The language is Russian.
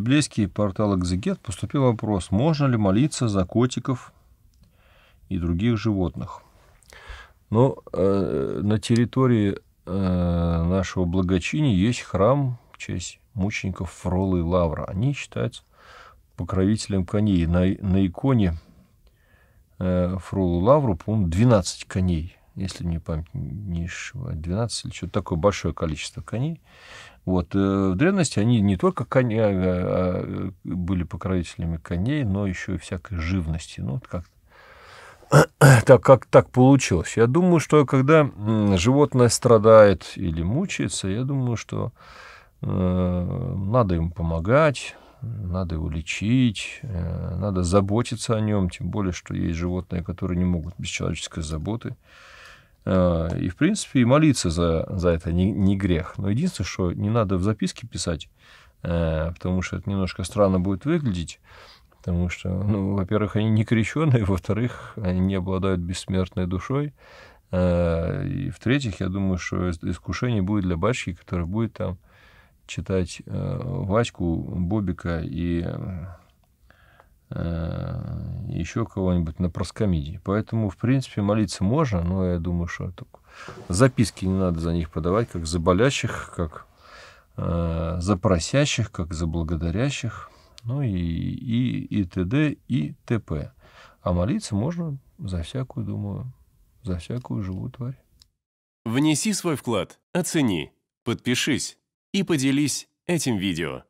библейский портал «Экзегет» поступил вопрос, можно ли молиться за котиков и других животных. Но э, на территории э, нашего благочиния есть храм в честь мучеников Фролы и Лавра. Они считаются покровителем коней. На, на иконе э, Фролу и Лавру, по-моему, 12 коней – если не память не 12 или что-то такое большое количество коней. Вот. Э, в древности они не только коня, э, э, были покровителями коней, но еще и всякой живности. Ну, вот как так, как так получилось. Я думаю, что когда животное страдает или мучается, я думаю, что э, надо им помогать, надо его лечить, э, надо заботиться о нем, тем более, что есть животные, которые не могут без человеческой заботы. Э, и, в принципе, и молиться за, за это не, не грех. Но единственное, что не надо в записке писать, э, потому что это немножко странно будет выглядеть. Потому что, ну, во-первых, они не крещенные, во-вторых, они не обладают бессмертной душой. Э, и в-третьих, я думаю, что искушение будет для батюшки, который будет там читать Ваську, Бобика и Э, еще кого-нибудь на проскомидии. Поэтому, в принципе, молиться можно, но я думаю, что только записки не надо за них подавать, как за болящих, как э, за просящих, как за благодарящих, ну и, и, и т.д. и т.п. А молиться можно за всякую, думаю, за всякую живую тварь. Внеси свой вклад, оцени, подпишись и поделись этим видео.